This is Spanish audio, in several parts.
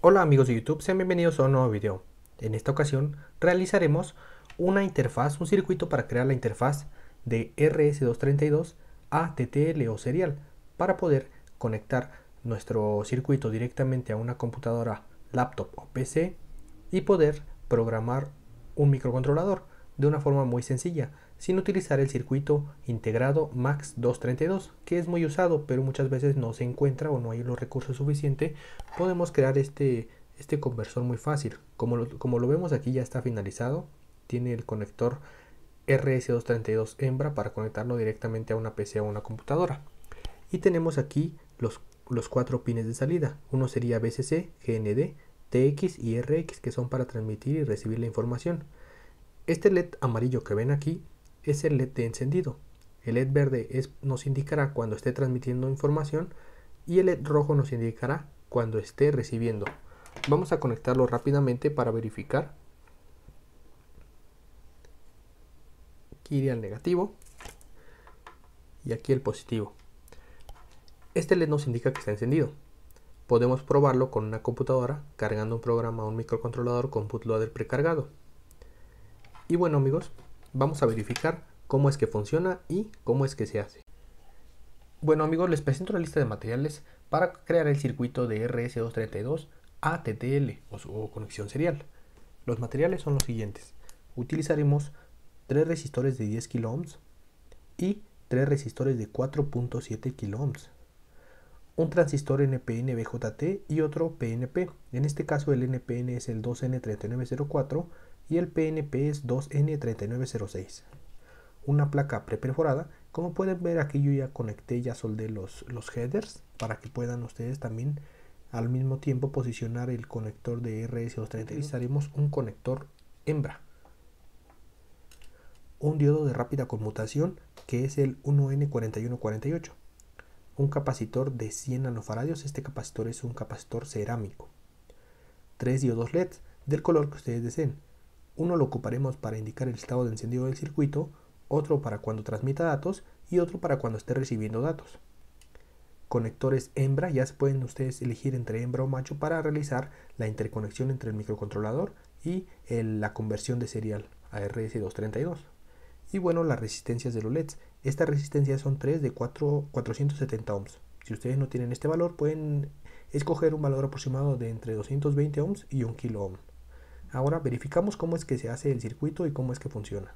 Hola amigos de YouTube, sean bienvenidos a un nuevo video. En esta ocasión realizaremos una interfaz, un circuito para crear la interfaz de RS232 a TTL o serial para poder conectar nuestro circuito directamente a una computadora, laptop o PC y poder programar un microcontrolador de una forma muy sencilla sin utilizar el circuito integrado MAX232, que es muy usado, pero muchas veces no se encuentra o no hay los recursos suficientes, podemos crear este, este conversor muy fácil. Como lo, como lo vemos aquí ya está finalizado, tiene el conector RS232 hembra para conectarlo directamente a una PC o una computadora. Y tenemos aquí los, los cuatro pines de salida. Uno sería BCC, GND, TX y RX, que son para transmitir y recibir la información. Este LED amarillo que ven aquí es el LED de encendido. El LED verde nos indicará cuando esté transmitiendo información y el LED rojo nos indicará cuando esté recibiendo. Vamos a conectarlo rápidamente para verificar. Aquí iría el negativo y aquí el positivo. Este LED nos indica que está encendido. Podemos probarlo con una computadora cargando un programa o un microcontrolador con bootloader precargado. Y bueno amigos, vamos a verificar cómo es que funciona y cómo es que se hace. Bueno amigos, les presento la lista de materiales para crear el circuito de RS232 ATTL TTL o, conexión serial. Los materiales son los siguientes. Utilizaremos tres resistores de 10 kΩ y tres resistores de 4.7 kΩ, Un transistor NPN BJT y otro PNP. En este caso el NPN es el 2N3904 y el PNP es 2N3906. Una placa preperforada, como pueden ver aquí yo ya conecté, ya soldé los, los headers para que puedan ustedes también al mismo tiempo posicionar el conector de RS230. Utilizaremos un conector hembra. Un diodo de rápida conmutación que es el 1N4148. Un capacitor de 100 nanofaradios, este capacitor es un capacitor cerámico. Tres diodos LED del color que ustedes deseen. Uno lo ocuparemos para indicar el estado de encendido del circuito, otro para cuando transmita datos y otro para cuando esté recibiendo datos. Conectores hembra, ya se pueden ustedes elegir entre hembra o macho para realizar la interconexión entre el microcontrolador y la conversión de serial a RS232. Y bueno, las resistencias de los LEDs. Estas resistencias son 3 de 4, 470 ohms. Si ustedes no tienen este valor, pueden escoger un valor aproximado de entre 220 ohms y 1 kilo ohm. Ahora verificamos cómo es que se hace el circuito y cómo es que funciona.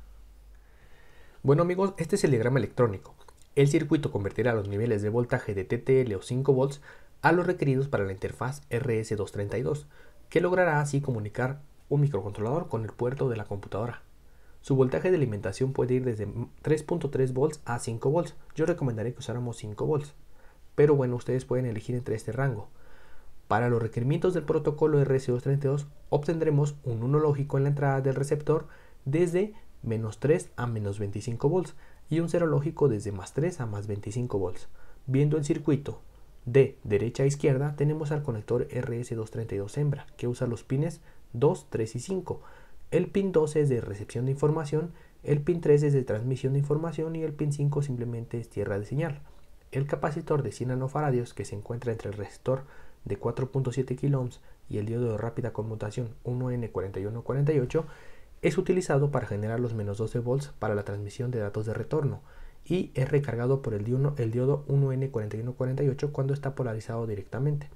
Bueno amigos, este es el diagrama electrónico. El circuito convertirá los niveles de voltaje de TTL o 5 volts a los requeridos para la interfaz RS232, que logrará así comunicar un microcontrolador con el puerto de la computadora. Su voltaje de alimentación puede ir desde 3.3 volts a 5 volts. Yo recomendaría que usáramos 5 volts. Pero bueno, ustedes pueden elegir entre este rango. Para los requerimientos del protocolo rs 232 obtendremos un 1 lógico en la entrada del receptor desde menos 3 a menos 25 volts y un 0 lógico desde más 3 a más 25 volts. Viendo el circuito de derecha a izquierda tenemos al conector RS232 hembra que usa los pines 2, 3 y 5. El pin 2 es de recepción de información, el pin 3 es de transmisión de información y el pin 5 simplemente es tierra de señal. El capacitor de 100 nanofaradios que se encuentra entre el receptor de 4.7 kΩ y el diodo de rápida conmutación 1N4148 es utilizado para generar los menos 12 volts para la transmisión de datos de retorno y es recargado por el diodo, el diodo 1N4148 cuando está polarizado directamente.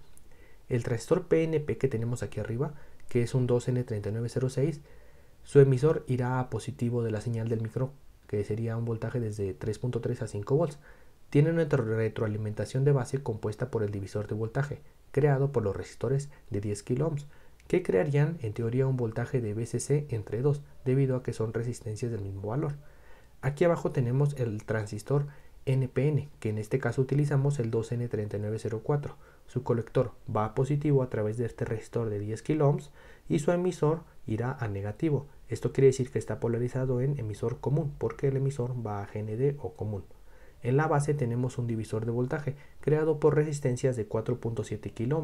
El transistor PNP que tenemos aquí arriba, que es un 2N3906, su emisor irá a positivo de la señal del micro, que sería un voltaje desde 3.3 a 5 volts, tiene una retroalimentación de base compuesta por el divisor de voltaje, creado por los resistores de 10 kΩ que crearían en teoría un voltaje de VCC entre 2, debido a que son resistencias del mismo valor. Aquí abajo tenemos el transistor NPN, que en este caso utilizamos el 2N3904. Su colector va a positivo a través de este resistor de 10 kΩ y su emisor irá a negativo. Esto quiere decir que está polarizado en emisor común, porque el emisor va a GND o común. En la base tenemos un divisor de voltaje creado por resistencias de 4.7 kΩ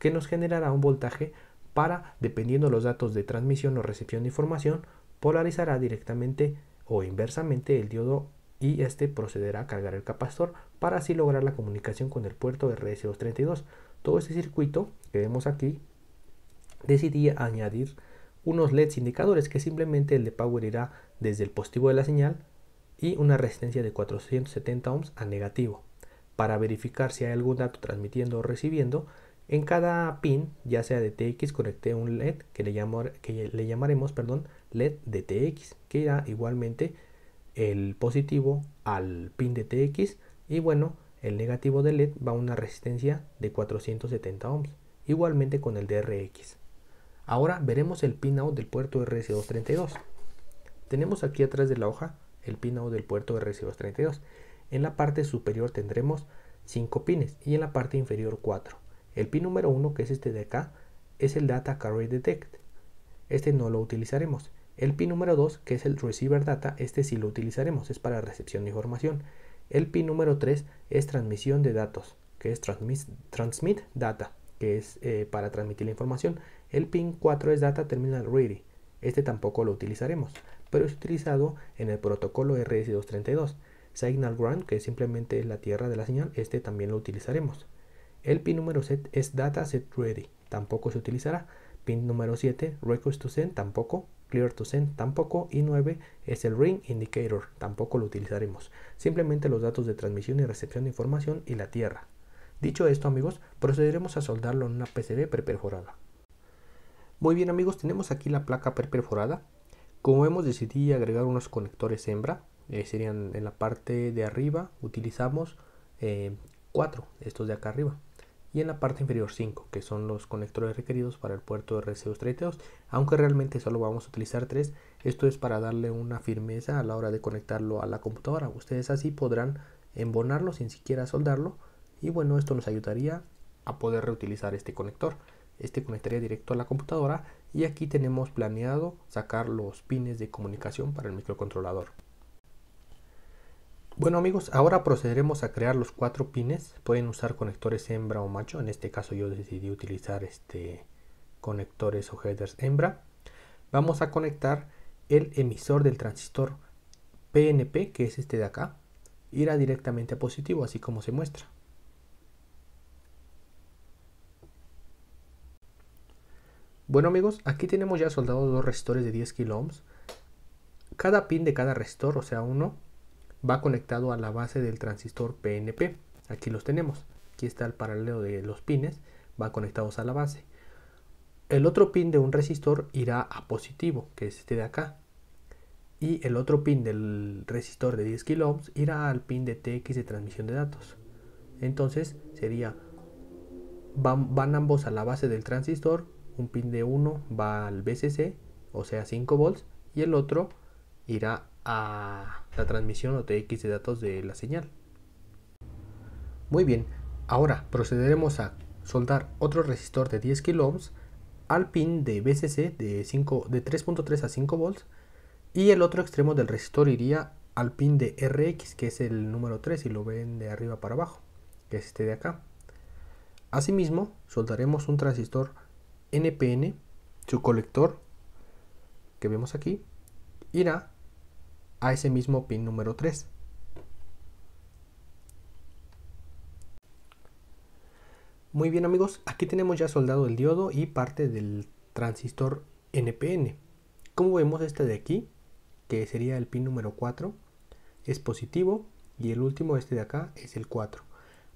que nos generará un voltaje para, dependiendo de los datos de transmisión o recepción de información, polarizará directamente o inversamente el diodo y este procederá a cargar el capacitor para así lograr la comunicación con el puerto RS232. Todo este circuito que vemos aquí decidí añadir unos LEDs indicadores que simplemente el de power irá desde el positivo de la señal y una resistencia de 470 ohms a negativo. Para verificar si hay algún dato transmitiendo o recibiendo, en cada pin, ya sea de TX, conecté un e LED que le, llamaremos perdón, LED de TX, que irá igualmente el positivo al pin de TX y bueno, el negativo de LED va a una resistencia de 470 ohms, igualmente con el de RX Ahora veremos el out del puerto RS232. Tenemos aquí atrás de la hoja el pin pino del puerto de 232 32. En la parte superior tendremos 5 pines y en la parte inferior 4. El pin número 1, que es este de acá, es el Data Carry Detect. Este no lo utilizaremos. El pin número 2, que es el Receiver Data, este sí lo utilizaremos, es para recepción de información. El pin número 3 es transmisión de datos, que es Transmit, Data, que es eh, para transmitir la información. El pin 4 es Data Terminal Ready este tampoco lo utilizaremos, pero es utilizado en el protocolo RS-232. Signal Ground, que simplemente es la tierra de la señal, este también lo utilizaremos. El pin número 7 es Data Set Ready, tampoco se utilizará. Pin número 7, Request to Send, tampoco. Clear to Send, tampoco. Y 9 es el Ring Indicator, tampoco lo utilizaremos. Simplemente los datos de transmisión y recepción de información y la tierra. Dicho esto amigos, procederemos a soldarlo en una PCB preperforada. Muy bien amigos, tenemos aquí la placa perforada. Como vemos decidí agregar unos conectores hembra, eh, serían en la parte de arriba utilizamos 4, eh, estos de acá arriba, y en la parte inferior 5, que son los conectores requeridos para el puerto RCU32, aunque realmente solo vamos a utilizar 3, esto es para darle una firmeza a la hora de conectarlo a la computadora, ustedes así podrán embonarlo sin siquiera soldarlo, y bueno, esto nos ayudaría a poder reutilizar este conector. Este conectaría directo a la computadora y aquí tenemos planeado sacar los pines de comunicación para el microcontrolador. Bueno amigos, ahora procederemos a crear los cuatro pines. Pueden usar conectores hembra o macho. En este caso yo decidí utilizar este conectores o headers hembra. Vamos a conectar el emisor del transistor PNP, que es este de acá, irá directamente a positivo, así como se muestra. Bueno amigos, aquí tenemos ya soldados dos resistores de 10 kilo Cada pin de cada resistor, o sea uno, va conectado a la base del transistor PNP. Aquí los tenemos. Aquí está el paralelo de los pines, va conectados a la base. El otro pin de un resistor irá a positivo, que es este de acá. Y el otro pin del resistor de 10 kilo irá al pin de TX de transmisión de datos. Entonces sería, van, van ambos a la base del transistor un pin de 1 va al VCC, o sea 5 volts, y el otro irá a la transmisión o TX de datos de la señal. Muy bien, ahora procederemos a soldar otro resistor de 10 kilo al pin de VCC de de 3.3 a 5 volts y el otro extremo del resistor iría al pin de RX que es el número 3 si lo ven de arriba para abajo que es este de acá asimismo soldaremos un transistor NPN, su colector, que vemos aquí, irá a ese mismo pin número 3. Muy bien amigos, aquí tenemos ya soldado el diodo y parte del transistor NPN. Como vemos este de aquí, que sería el pin número 4, es positivo y el último este de acá es el 4.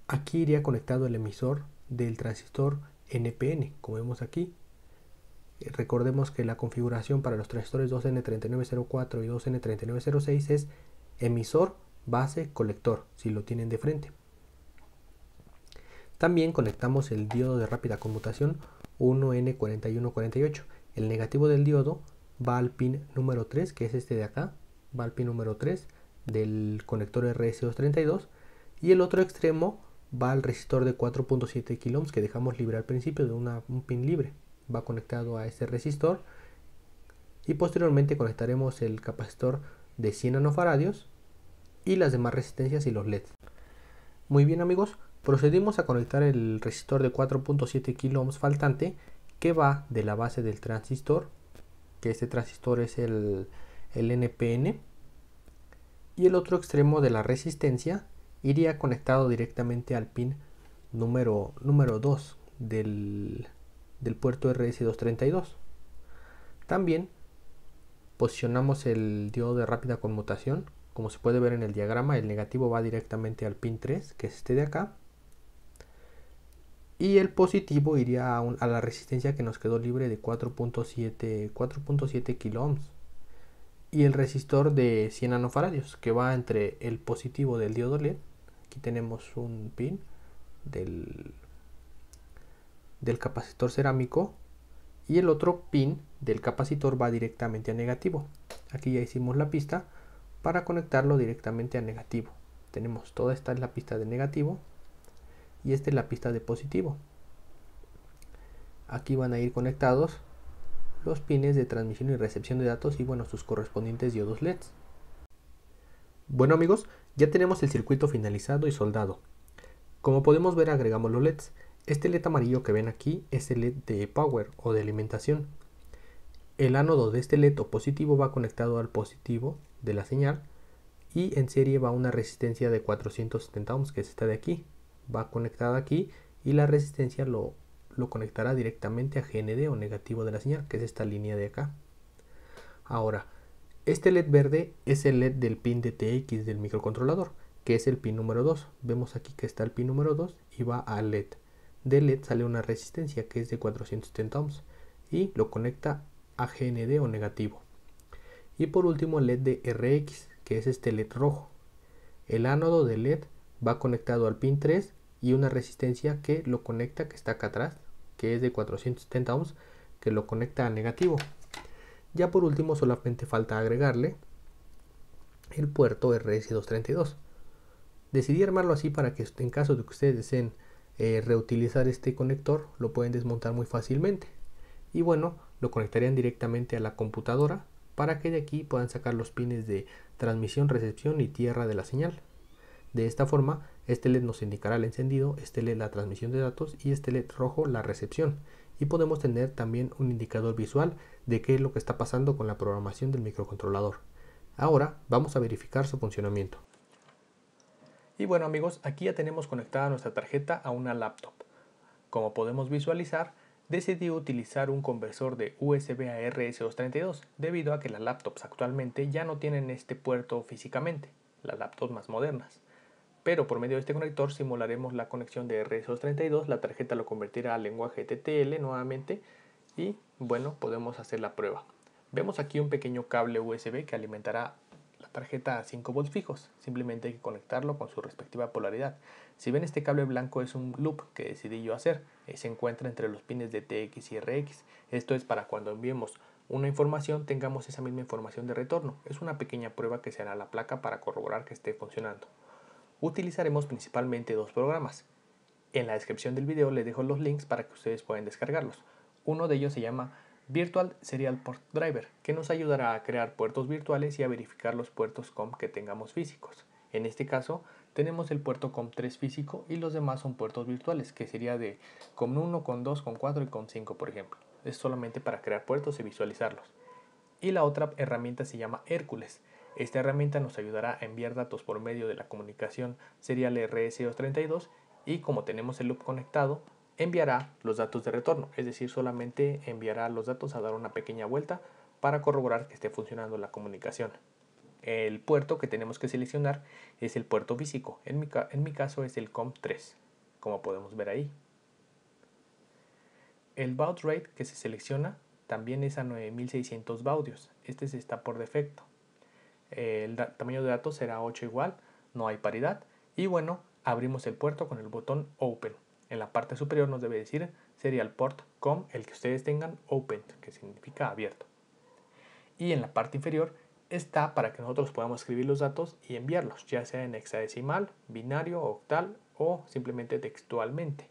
Aquí iría conectado el emisor del transistor NPN, como vemos aquí. Eh, recordemos que la configuración para los transistores 2N3904 y 2N3906 es emisor, base, colector, si lo tienen de frente. También conectamos el diodo de rápida conmutación 1N4148. El negativo del diodo va al pin número 3, que es este de acá, va al pin número 3 del conector RS232 y el otro extremo va al resistor de 4.7 kΩ que dejamos libre al principio de una, un pin libre. Va conectado a este resistor y posteriormente conectaremos el capacitor de 100 nanofaradios y las demás resistencias y los LEDs. Muy bien amigos, procedimos a conectar el resistor de 4.7 kΩ faltante que va de la base del transistor, que este transistor es el, el NPN, y el otro extremo de la resistencia iría conectado directamente al pin número, número 2 del, puerto RS232. También posicionamos el diodo de rápida conmutación. Como se puede ver en el diagrama, el negativo va directamente al pin 3, que es este de acá. Y el positivo iría a, a la resistencia que nos quedó libre de 4.7 kilo ohms. Y el resistor de 100 nanofaradios, que va entre el positivo del diodo LED aquí tenemos un pin del, del capacitor cerámico y el otro pin del capacitor va directamente a negativo. Aquí ya hicimos la pista para conectarlo directamente a negativo. Tenemos toda esta es la pista de negativo y esta es la pista de positivo. Aquí van a ir conectados los pines de transmisión y recepción de datos y bueno, sus correspondientes diodos LEDs. Bueno amigos, ya tenemos el circuito finalizado y soldado. Como podemos ver agregamos los LEDs. Este LED amarillo que ven aquí es el LED de power o de alimentación. El ánodo de este LED o positivo va conectado al positivo de la señal y en serie va una resistencia de 470 ohms que es esta de aquí. Va conectada aquí y la resistencia lo, lo conectará directamente a GND o negativo de la señal que es esta línea de acá. Ahora, este LED verde es el LED del pin de TX del microcontrolador, que es el pin número 2. Vemos aquí que está el pin número 2 y va al LED. De LED sale una resistencia que es de 470 ohms y lo conecta a GND o negativo. Y por último el LED de RX, que es este LED rojo. El ánodo de LED va conectado al pin 3 y una resistencia que lo conecta, que está acá atrás, que es de 470 ohms, que lo conecta a negativo. Ya por último solamente falta agregarle el puerto RS232. Decidí armarlo así para que en caso de que ustedes deseen eh, reutilizar este conector lo pueden desmontar muy fácilmente. Y bueno, lo conectarían directamente a la computadora para que de aquí puedan sacar los pines de transmisión, recepción y tierra de la señal. De esta forma, este LED nos indicará el encendido, este LED la transmisión de datos y este LED rojo la recepción y podemos tener también un indicador visual de qué es lo que está pasando con la programación del microcontrolador. Ahora vamos a verificar su funcionamiento. Y bueno amigos, aquí ya tenemos conectada nuestra tarjeta a una laptop. Como podemos visualizar, decidí utilizar un conversor de USB a RS232 debido a que las laptops actualmente ya no tienen este puerto físicamente, las laptops más modernas pero por medio de este conector simularemos la conexión de RS232, la tarjeta lo convertirá al lenguaje TTL nuevamente y bueno, podemos hacer la prueba. Vemos aquí un pequeño cable USB que alimentará la tarjeta a 5 volts fijos, simplemente hay que conectarlo con su respectiva polaridad. Si ven este cable blanco es un loop que decidí yo hacer, eh, se encuentra entre los pines de TX y RX, esto es para cuando enviemos una información tengamos esa misma información de retorno, es una pequeña prueba que se hará la placa para corroborar que esté funcionando utilizaremos principalmente dos programas. En la descripción del video les dejo los links para que ustedes puedan descargarlos. Uno de ellos se llama Virtual Serial Port Driver, que nos ayudará a crear puertos virtuales y a verificar los puertos COM que tengamos físicos. En este caso, tenemos el puerto COM3 físico y los demás son puertos virtuales, que sería de COM1, COM2, COM4 y COM5, por ejemplo. Es solamente para crear puertos y visualizarlos. Y la otra herramienta se llama Hércules, esta herramienta nos ayudará a enviar datos por medio de la comunicación serial RS232 y como tenemos el loop conectado, enviará los datos de retorno, es decir, solamente enviará los datos a dar una pequeña vuelta para corroborar que esté funcionando la comunicación. El puerto que tenemos que seleccionar es el puerto físico, en mi, en mi caso es el COM3, como podemos ver ahí. El baud rate que se selecciona también es a 9600 baudios, este se está por defecto el tamaño de datos será 8 igual, no hay paridad. Y bueno, abrimos el puerto con el botón Open. En la parte superior nos debe decir serial port com, el que ustedes tengan open, que significa abierto. Y en la parte inferior está para que nosotros podamos escribir los datos y enviarlos, ya sea en hexadecimal, binario, octal o simplemente textualmente.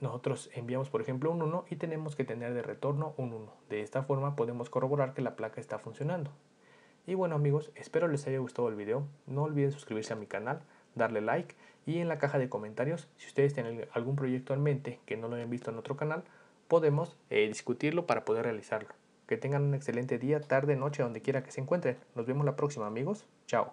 Nosotros enviamos, por ejemplo, un 1 y tenemos que tener de retorno un 1. De esta forma podemos corroborar que la placa está funcionando. Y bueno amigos, espero les haya gustado el video. No olviden suscribirse a mi canal, darle like y en la caja de comentarios, si ustedes tienen algún proyecto en mente que no lo hayan visto en otro canal, podemos eh, discutirlo para poder realizarlo. Que tengan un excelente día, tarde, noche, donde quiera que se encuentren. Nos vemos la próxima amigos. Chao.